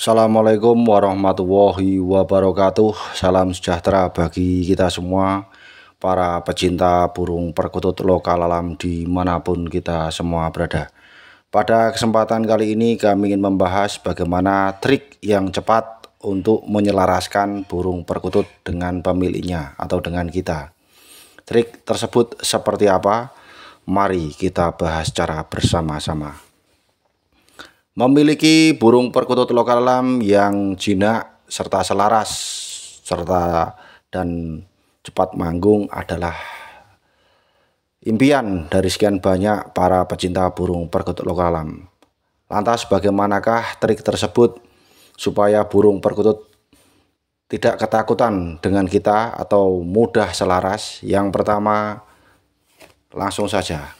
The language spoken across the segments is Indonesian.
Assalamualaikum warahmatullahi wabarakatuh. Salam sejahtera bagi kita semua, para pecinta burung perkutut lokal alam dimanapun kita semua berada. Pada kesempatan kali ini kami ingin membahas bagaimana trik yang cepat untuk menyelaraskan burung perkutut dengan pemiliknya atau dengan kita. Trik tersebut seperti apa? Mari kita bahas secara bersama-sama memiliki burung perkutut lokal alam yang jinak serta selaras serta dan cepat manggung adalah impian dari sekian banyak para pecinta burung perkutut lokal alam. Lantas bagaimanakah trik tersebut supaya burung perkutut tidak ketakutan dengan kita atau mudah selaras? Yang pertama, langsung saja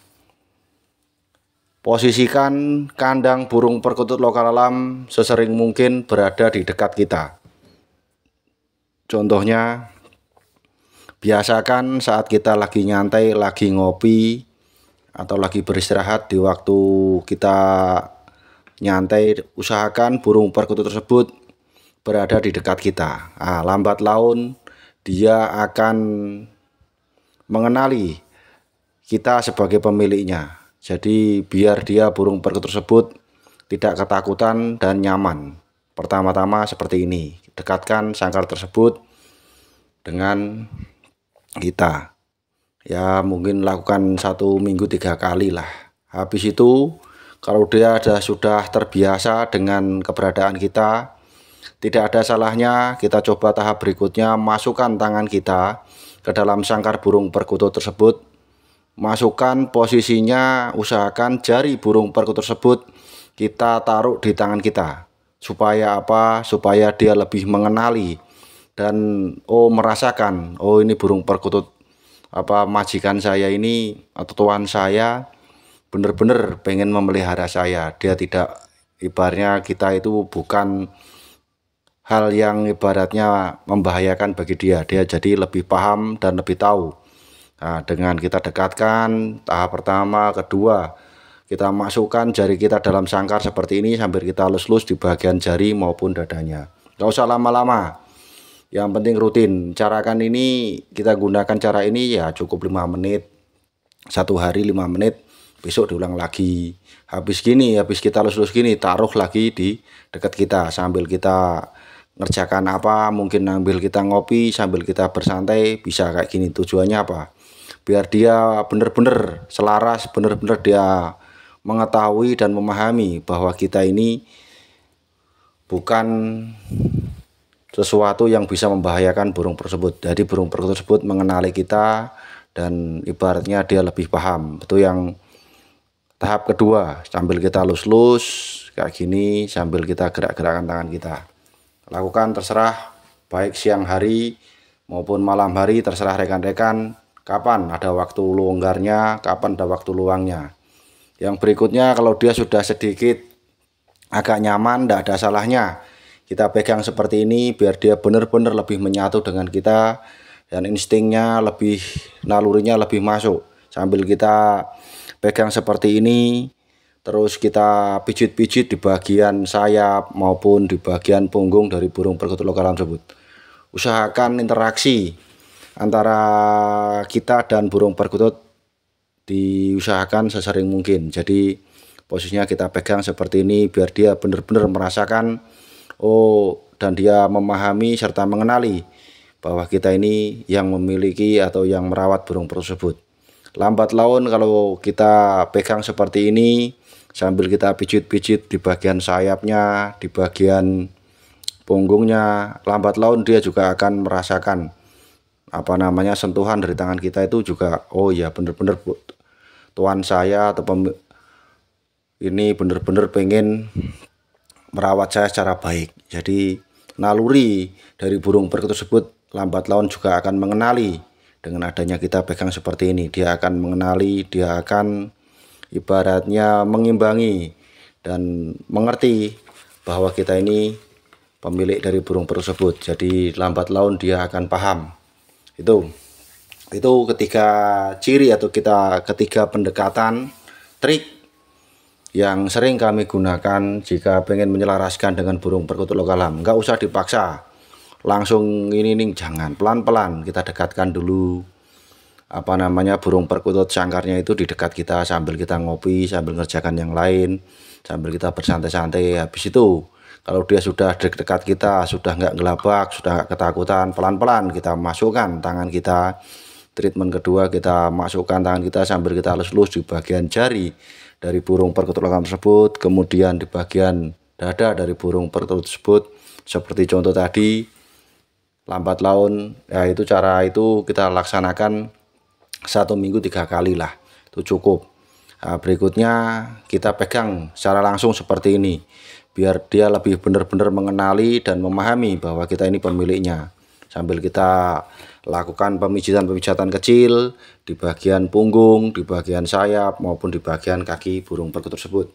Posisikan kandang burung perkutut lokal alam sesering mungkin berada di dekat kita. Contohnya, biasakan saat kita lagi nyantai, lagi ngopi, atau lagi beristirahat di waktu kita nyantai, usahakan burung perkutut tersebut berada di dekat kita. Nah, lambat laun dia akan mengenali kita sebagai pemiliknya. Jadi biar dia burung perkutut tersebut tidak ketakutan dan nyaman. Pertama-tama seperti ini, dekatkan sangkar tersebut dengan kita. Ya mungkin lakukan satu minggu tiga kali lah. Habis itu kalau dia ada, sudah terbiasa dengan keberadaan kita, tidak ada salahnya kita coba tahap berikutnya masukkan tangan kita ke dalam sangkar burung perkutut tersebut masukkan posisinya usahakan jari burung perkutut tersebut kita taruh di tangan kita supaya apa supaya dia lebih mengenali dan oh merasakan oh ini burung perkutut apa majikan saya ini atau tuan saya benar-benar pengen memelihara saya dia tidak ibarnya kita itu bukan hal yang ibaratnya membahayakan bagi dia dia jadi lebih paham dan lebih tahu Nah, dengan kita dekatkan tahap pertama, kedua, kita masukkan jari kita dalam sangkar seperti ini sambil kita lus-lus di bagian jari maupun dadanya. Gak usah lama-lama. Yang penting rutin. Carakan ini kita gunakan cara ini ya cukup 5 menit. Satu hari 5 menit, besok diulang lagi. Habis gini, habis kita lus-lus gini, taruh lagi di dekat kita sambil kita ngerjakan apa, mungkin ambil kita ngopi sambil kita bersantai, bisa kayak gini. Tujuannya apa? biar dia benar-benar selaras, benar-benar dia mengetahui dan memahami bahwa kita ini bukan sesuatu yang bisa membahayakan burung tersebut. Jadi burung tersebut mengenali kita dan ibaratnya dia lebih paham. Itu yang tahap kedua, sambil kita lus-lus kayak gini, sambil kita gerak-gerakan tangan kita. Lakukan terserah baik siang hari maupun malam hari terserah rekan-rekan kapan ada waktu longgarnya, kapan ada waktu luangnya. Yang berikutnya kalau dia sudah sedikit agak nyaman, tidak ada salahnya. Kita pegang seperti ini biar dia benar-benar lebih menyatu dengan kita dan instingnya lebih nalurinya lebih masuk. Sambil kita pegang seperti ini, terus kita pijit-pijit di bagian sayap maupun di bagian punggung dari burung perkutut lokal tersebut. Usahakan interaksi antara kita dan burung perkutut diusahakan sesering mungkin. Jadi posisinya kita pegang seperti ini biar dia benar-benar merasakan oh dan dia memahami serta mengenali bahwa kita ini yang memiliki atau yang merawat burung tersebut. Lambat laun kalau kita pegang seperti ini sambil kita pijit-pijit di bagian sayapnya, di bagian punggungnya, lambat laun dia juga akan merasakan apa namanya sentuhan dari tangan kita itu juga oh ya bener-bener tuan saya atau pem, ini bener-bener pengen merawat saya secara baik jadi naluri dari burung perkut tersebut lambat laun juga akan mengenali dengan adanya kita pegang seperti ini dia akan mengenali dia akan ibaratnya mengimbangi dan mengerti bahwa kita ini pemilik dari burung tersebut jadi lambat laun dia akan paham itu itu ketika ciri atau kita ketiga pendekatan trik yang sering kami gunakan jika pengen menyelaraskan dengan burung perkutut lokal alam nggak usah dipaksa langsung ini nih jangan pelan-pelan kita dekatkan dulu apa namanya burung perkutut sangkarnya itu di dekat kita sambil kita ngopi sambil ngerjakan yang lain sambil kita bersantai-santai habis itu kalau dia sudah dekat kita, sudah nggak gelabak, sudah nggak ketakutan, pelan-pelan kita masukkan tangan kita. Treatment kedua kita masukkan tangan kita sambil kita lus-lus di bagian jari dari burung perkutut logam tersebut, kemudian di bagian dada dari burung perkutut tersebut. Seperti contoh tadi, lambat laun, ya itu cara itu kita laksanakan satu minggu tiga kali lah, itu cukup. Nah, berikutnya kita pegang secara langsung seperti ini biar dia lebih benar-benar mengenali dan memahami bahwa kita ini pemiliknya sambil kita lakukan pemijatan-pemijatan kecil di bagian punggung, di bagian sayap maupun di bagian kaki burung perkutut tersebut.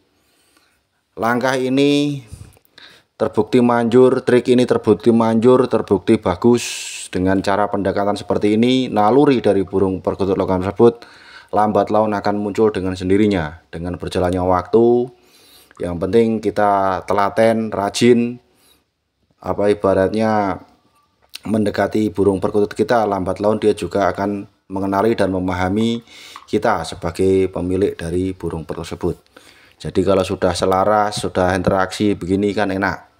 Langkah ini terbukti manjur, trik ini terbukti manjur, terbukti bagus dengan cara pendekatan seperti ini, naluri dari burung perkutut logam tersebut lambat laun akan muncul dengan sendirinya dengan berjalannya waktu yang penting kita telaten rajin apa ibaratnya mendekati burung perkutut kita lambat laun dia juga akan mengenali dan memahami kita sebagai pemilik dari burung perkutut tersebut jadi kalau sudah selaras sudah interaksi begini kan enak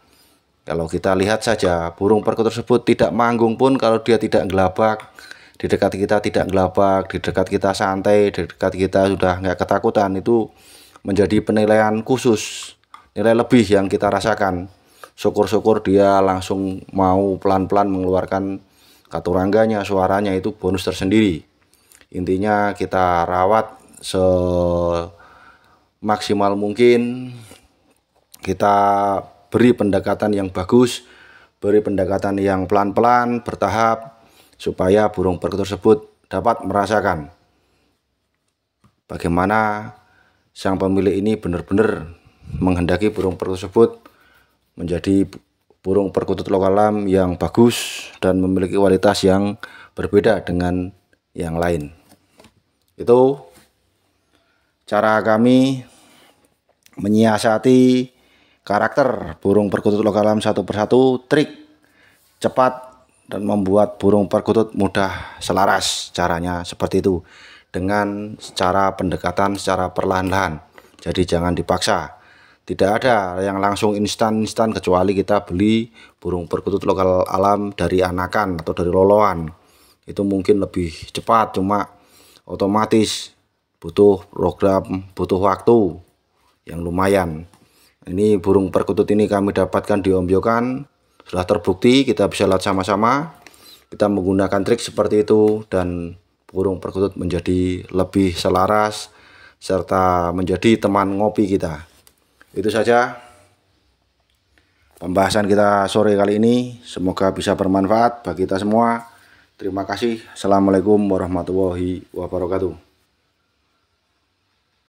kalau kita lihat saja burung perkutut tersebut tidak manggung pun kalau dia tidak gelabak di dekat kita tidak gelabak di dekat kita santai di dekat kita sudah nggak ketakutan itu menjadi penilaian khusus, nilai lebih yang kita rasakan. Syukur-syukur dia langsung mau pelan-pelan mengeluarkan katurangganya, suaranya itu bonus tersendiri. Intinya kita rawat se maksimal mungkin, kita beri pendekatan yang bagus, beri pendekatan yang pelan-pelan, bertahap, supaya burung perkutut tersebut dapat merasakan bagaimana sang pemilik ini benar-benar menghendaki burung perkutut tersebut menjadi burung perkutut lokal lokalam yang bagus dan memiliki kualitas yang berbeda dengan yang lain. Itu cara kami menyiasati karakter burung perkutut lokal lokalam satu persatu, trik cepat dan membuat burung perkutut mudah selaras. Caranya seperti itu dengan secara pendekatan secara perlahan-lahan. Jadi jangan dipaksa. Tidak ada yang langsung instan-instan kecuali kita beli burung perkutut lokal alam dari anakan atau dari loloan. Itu mungkin lebih cepat cuma otomatis butuh program, butuh waktu yang lumayan. Ini burung perkutut ini kami dapatkan di Ombyokan. Sudah terbukti kita bisa lihat sama-sama. Kita menggunakan trik seperti itu dan burung perkutut menjadi lebih selaras serta menjadi teman ngopi kita. Itu saja pembahasan kita sore kali ini. Semoga bisa bermanfaat bagi kita semua. Terima kasih. Assalamualaikum warahmatullahi wabarakatuh.